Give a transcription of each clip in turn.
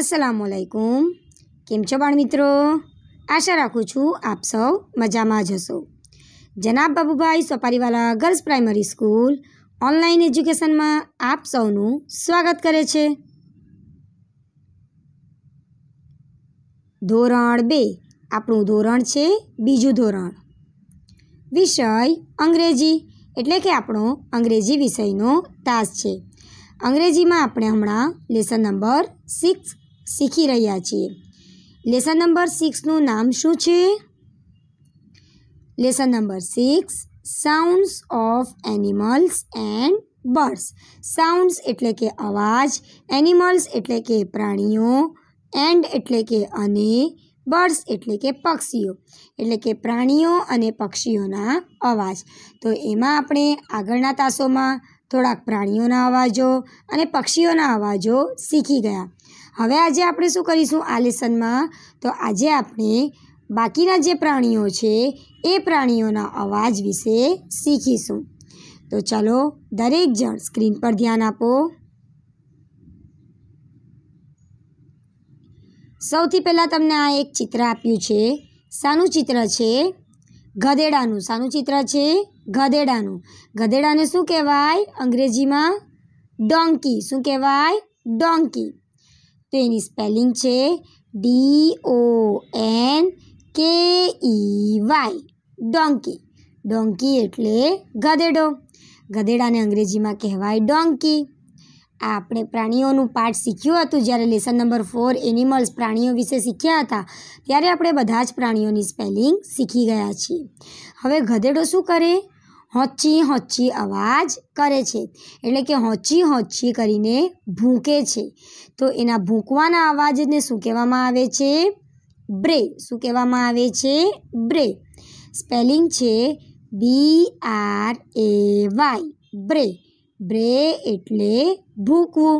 અસલામુઅલૈકુમ કેમ છો બાળ મિત્રો આશા રાખું છું આપ સૌ મજામાં જ હશો જનાબ Babubhai Sopariwala girls primary school online એજ્યુકેશનમાં આપ સૌનું સ્વાગત કરે છે ધોરણ બે આપણું ધોરણ છે બીજું ધોરણ વિષય અંગ્રેજી એટલે કે આપણો અંગ્રેજી વિષયનો તાસ છે અંગ્રેજીમાં આપણે હમણાં લેસન નંબર સિક્સ શીખી રહ્યા છીએ લેસન નંબર સિક્સનું નામ શું છે lesson number six sounds of animals and birds sounds એટલે કે અવાજ એનિમલ્સ એટલે કે પ્રાણીઓ એન્ડ એટલે કે અને બર્ડ્સ એટલે કે પક્ષીઓ એટલે કે પ્રાણીઓ અને પક્ષીઓના અવાજ તો એમાં આપણે આગળના તાસોમાં થોડાક પ્રાણીઓના અવાજો અને પક્ષીઓના અવાજો શીખી ગયા હવે આજે આપણે શું કરીશું આ લેસનમાં તો આજે આપણે બાકીના જે પ્રાણીઓ છે એ પ્રાણીઓના અવાજ વિશે શીખીશું તો ચાલો દરેક જણ સ્ક્રીન પર ધ્યાન આપો સૌથી પહેલાં તમને આ એક ચિત્ર આપ્યું છે શાનું ચિત્ર છે ગધેડાનું શાનું ચિત્ર છે ગધેડાનું ગધેડાને શું કહેવાય અંગ્રેજીમાં ડોંકી શું કહેવાય ડોંકી તો એની સ્પેલિંગ છે D O N K E Y donkey ડોન્કી એટલે ગધેડો ગધેડાને અંગ્રેજીમાં કહેવાય ડોન્કી આ આપણે પ્રાણીઓનું પાઠ શીખ્યું હતું જ્યારે લેસન નંબર ફોર એનિમલ્સ પ્રાણીઓ વિશે શીખ્યા હતા ત્યારે આપણે બધા જ પ્રાણીઓની સ્પેલિંગ શીખી ગયા છીએ હવે ગધેડો શું કરે હોંચી હોંચી અવાજ કરે છે એટલે કે હોંચી હોંચી કરીને ભૂંકે છે તો એના ભૂંકવાના અવાજને શું કહેવામાં આવે છે બ્રે શું કહેવામાં આવે છે બ્રે સ્પેલિંગ છે બી R A Y bray bray એટલે ભૂંકવું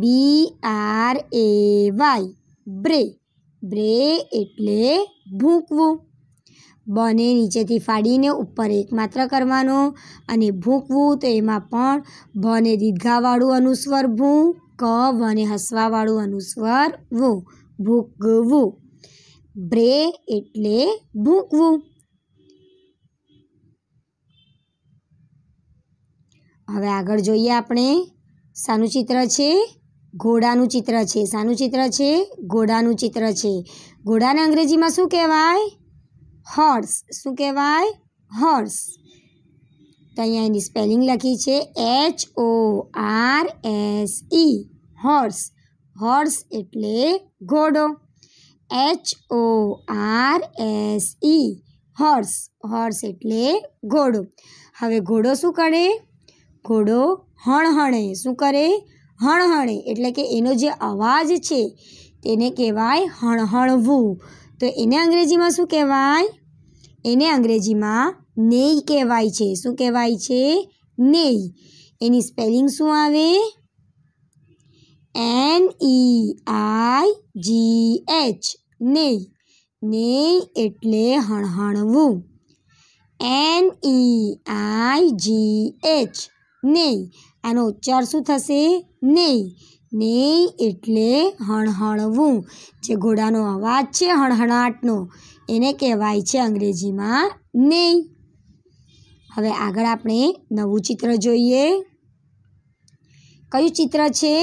B R A Y bray bray એટલે ભૂંકવું બોને નીચેથી ફાડીને ઉપર એકમાત્ર કરવાનો અને ભૂંકવું તો એમાં પણ ભને દીર્ઘાવાળું અનુસ્વર ભૂં ક વને હસવાવાળું અનુસ્વર વું ભૂકવું બ્રે એટલે ભૂંકવું હવે આગળ જોઈએ આપણે શાનું ચિત્ર છે ઘોડાનું ચિત્ર છે શાનું ચિત્ર છે ઘોડાનું ચિત્ર છે ઘોડાને અંગ્રેજીમાં શું કહેવાય હોર્સ શું કહેવાય હોર્સ તો અહીંયા એની સ્પેલિંગ લખી છે H O R S E e. Horse horse એટલે ઘોડો H O R S E e. Horse horse એટલે ઘોડો હવે ઘોડો શું કરે ઘોડો હણહણે શું કરે હણહણે એટલે કે એનો જે અવાજ છે તેને કહેવાય હણહણવું તો એને અંગ્રેજીમાં શું કહેવાય એને અંગ્રેજીમાં નેય કહેવાય છે શું કહેવાય છે નેય એની સ્પેલિંગ શું આવે N E I G H neigh neigh એટલે હણહણવું N E I G H નેય આનો ઉચ્ચાર શું થશે નેય ને એટલે હણહણવું જે ઘોડાનો અવાજ છે હણહણાટનો એને કહેવાય છે અંગ્રેજીમાં નેય હવે આગળ આપણે નવું ચિત્ર જોઈએ કયું ચિત્ર છે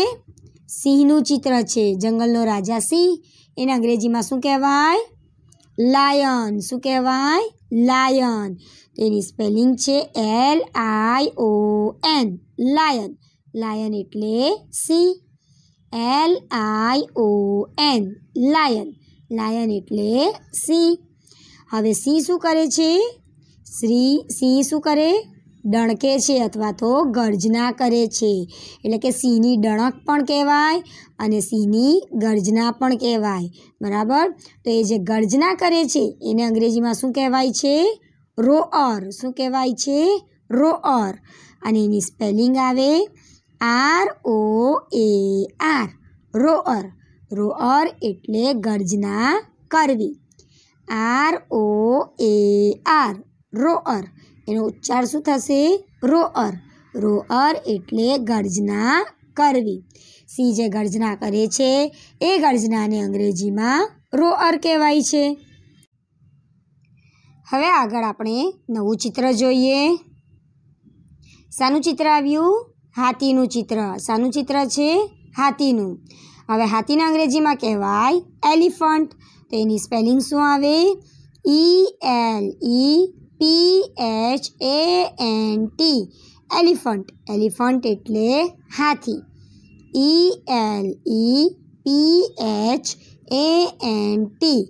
સિંહનું ચિત્ર છે જંગલનો રાજા સિંહ એને અંગ્રેજીમાં શું કહેવાય લાયન શું કહેવાય લાયન એની સ્પેલિંગ છે L I O N lion lion એટલે સિંહ L I O N lion lion એટલે સિંહ હવે સિંહ શું કરે છે શ્રી સિંહ શું કરે ડણકે છે અથવા તો ગર્જના કરે છે એટલે કે સિંહની ડણક પણ કહેવાય અને સિંહની ગર્જના પણ કહેવાય બરાબર તો એ જે ગર્જના કરે છે એને અંગ્રેજીમાં શું કહેવાય છે રોઅર શું કહેવાય છે રોઅર અને એની સ્પેલિંગ આવે R O A R roar roar એટલે ગર્જના કરવી આર ઓ એ આર રોઅર એનો ઉચ્ચાર શું થશે રોઅર રોઅર એટલે ગર્જના કરવી સિંહ જે ગર્જના કરે છે એ ગર્જનાને અંગ્રેજીમાં રોઅર કહેવાય છે હવે આગળ આપણે નવું ચિત્ર જોઈએ શાનું ચિત્ર આવ્યું હાથીનું ચિત્ર શાનું ચિત્ર છે હાથીનું હવે હાથીના અંગ્રેજીમાં કહેવાય એલિફન્ટ તો એની સ્પેલિંગ શું આવે E L E P H A N T elephant elephant એટલે હાથી E L E P H A N T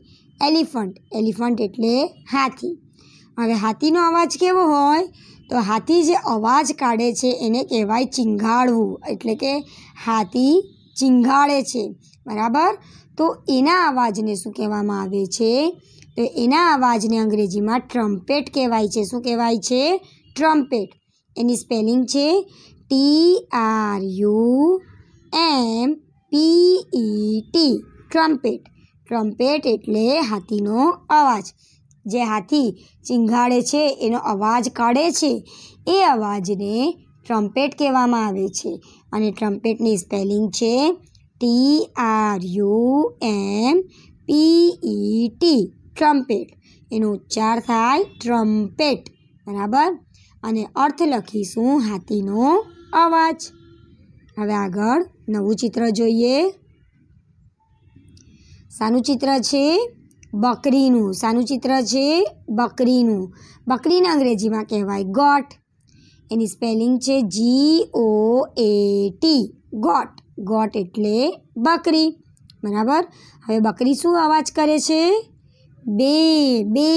elephant elephant એટલે હાથી હવે હાથીનો અવાજ કેવો હોય તો હાથી જે અવાજ કાઢે છે એને કહેવાય ચિંગાડવું એટલે કે હાથી ચિંગાડે છે બરાબર તો એના અવાજને શું કહેવામાં આવે છે તો એના અવાજને અંગ્રેજીમાં ટ્રમ્પેટ કહેવાય છે શું કહેવાય છે ટ્રમ્પેટ એની સ્પેલિંગ છે T R U M P T trumpet trumpet એટલે હાથીનો અવાજ જે હાથી ચિંઘાડે છે એનો અવાજ કાઢે છે એ અવાજને ટ્રમ્પેટ કહેવામાં આવે છે અને ટ્રમ્પેટની સ્પેલિંગ છે T R U M P E T trumpet એનો ઉચ્ચાર થાય ટ્રમ્પેટ બરાબર અને અર્થ લખીશું હાથીનો અવાજ હવે આગળ નવું ચિત્ર જોઈએ શાનું ચિત્ર છે બકરીનું શાનું ચિત્ર છે બકરીનું બકરીને અંગ્રેજીમાં કહેવાય ગોટ એની સ્પેલિંગ છે G O A T goat goat એટલે બકરી બરાબર હવે બકરી શું અવાજ કરે છે બે બે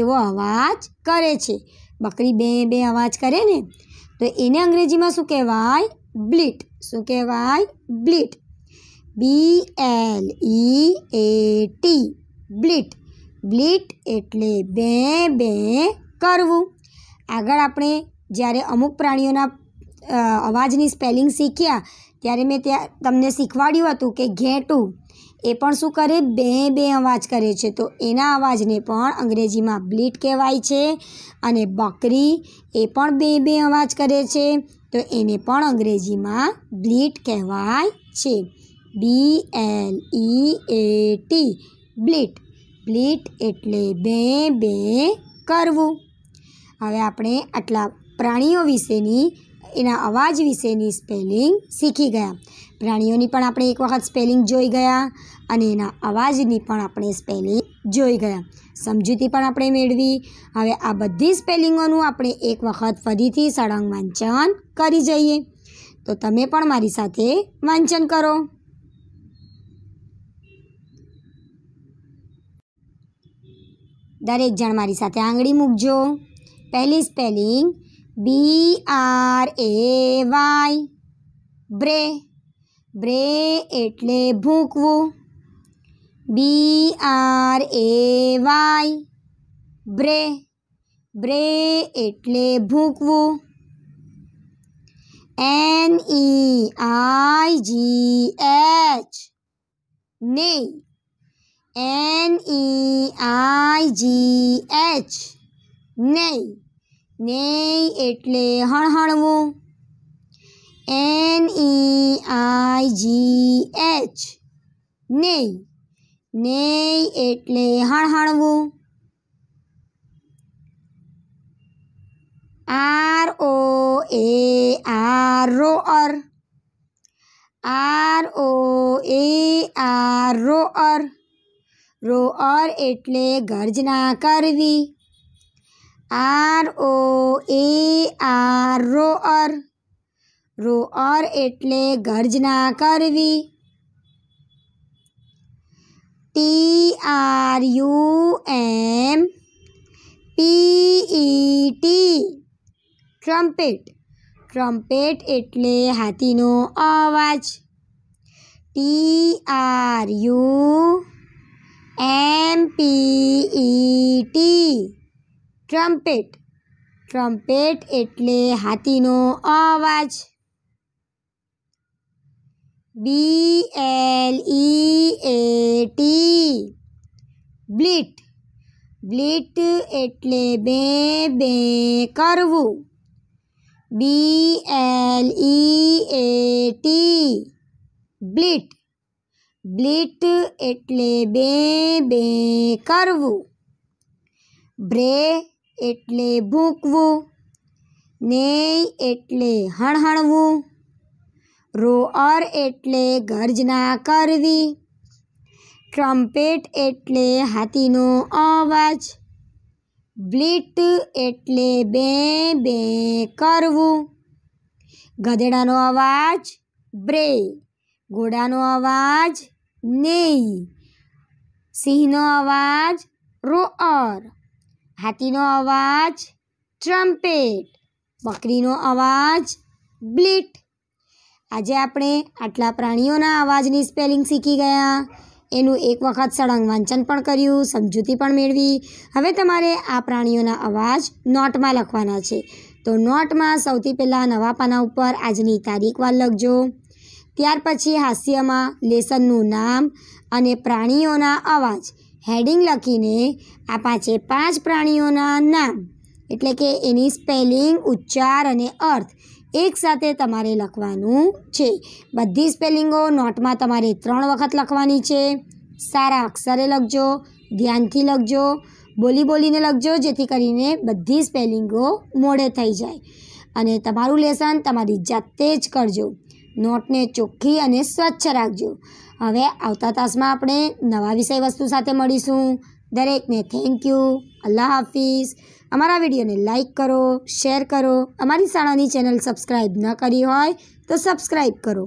એવો અવાજ કરે છે બકરી બે બે અવાજ કરે ને તો એને અંગ્રેજીમાં શું કહેવાય બ્લીટ શું કહેવાય બ્લીટ બી એલ ઈ એ ટી બ્લીટ બ્લીટ એટલે બે બે કરવું આગળ આપણે જ્યારે અમુક પ્રાણીઓના અવાજની સ્પેલિંગ શીખ્યા ત્યારે મેં ત્યાં તમને શીખવાડ્યું હતું કે ઘેટું એ પણ શું કરે બે બે અવાજ કરે છે તો એના અવાજને પણ અંગ્રેજીમાં બ્લીટ કહેવાય છે અને બકરી એ પણ બે બે અવાજ કરે છે તો એને પણ અંગ્રેજીમાં બ્લીટ કહેવાય છે બી એલ ઈ એ ટી બ્લીટ બ્લીટ એટલે બે બે કરવું હવે આપણે આટલા પ્રાણીઓ વિશેની એના અવાજ વિશેની સ્પેલિંગ શીખી ગયા પ્રાણીઓની પણ આપણે એક વખત સ્પેલિંગ જોઈ ગયા અને એના અવાજની પણ આપણે સ્પેલિંગ જોઈ ગયા સમજૂતી પણ આપણે મેળવી હવે આ બધી સ્પેલિંગોનું આપણે એક વખત ફરીથી સળંગ વાંચન કરી જઈએ તો તમે પણ મારી સાથે વાંચન કરો દરેક જણ મારી સાથે આંગળી મૂકજો પહેલી spelling B R A Y bray bray એટલે ભૂંકવું B R A Y bray bray એટલે ભૂંકવું N E I G H neigh N E I G H neigh neigh એટલે હણહણવું N E I G H neigh neigh એટલે હણહણવું R O A R roar R O A R roar roar એટલે ગર્જના કરવી R O A R roar roar એટલે ગર્જના કરવી T R U M P E T trumpet trumpet એટલે હાથીનો અવાજ T R U P T trumpet trumpet એટલે હાથીનો અવાજ બી એલ ઈ એ ટી બ્લિટ બ્લિટ એટલે બે બે કરવું બી એલ ઈ એ ટી બ્લિટ બ્લિટ એટલે બે બે કરવું બ્રે એટલે ભૂંકવું ને એટલે હણહણવું રોઅર એટલે ગર્જના કરવી ટ્રમ્પેટ એટલે હાથીનો અવાજ બ્લિટ એટલે બે બે કરવું ગધેડાનો અવાજ બ્રે ઘોડાનો અવાજ નેઈ સિંહનો અવાજ રોઅર હાથીનો અવાજ ટ્રમ્પેટ બકરીનો અવાજ બ્લીટ આજે આપણે આટલા પ્રાણીઓના અવાજની સ્પેલિંગ શીખી ગયા એનું એક વખત સળંગ વાંચન પણ કર્યું સમજૂતી પણ મેળવી હવે તમારે આ પ્રાણીઓના અવાજ નોટમાં લખવાના છે તો નોટમાં સૌથી પહેલાં નવા પાના ઉપર આજની તારીખવાર લખજો ત્યાર પછી હાસ્યમાં લેસનનું નામ અને પ્રાણીઓના અવાજ હેડિંગ લખીને આ પાંચે પાંચ પ્રાણીઓના નામ એટલે કે એની સ્પેલિંગ ઉચ્ચાર અને અર્થ એકસાથે તમારે લખવાનું છે બધી સ્પેલિંગો નોટમાં તમારે ત્રણ વખત લખવાની છે સારા અક્ષરે લખજો ધ્યાનથી લખજો બોલી બોલીને લખજો જેથી કરીને બધી સ્પેલિંગો મોડે થઈ જાય અને તમારું લેસન તમારી જાતે જ કરજો નોટને ચોખ્ખી અને સ્વચ્છ રાખજો હવે આવતા તાસમાં આપણે નવા વિષય વસ્તુ સાથે મળીશું દરેકને થેન્ક યુ અલ્લાહ હાફિઝ અમારા વિડીયોને લાઇક કરો શેર કરો અમારી શાળાની ચેનલ સબસ્ક્રાઈબ ન કરી હોય તો સબસ્ક્રાઈબ કરો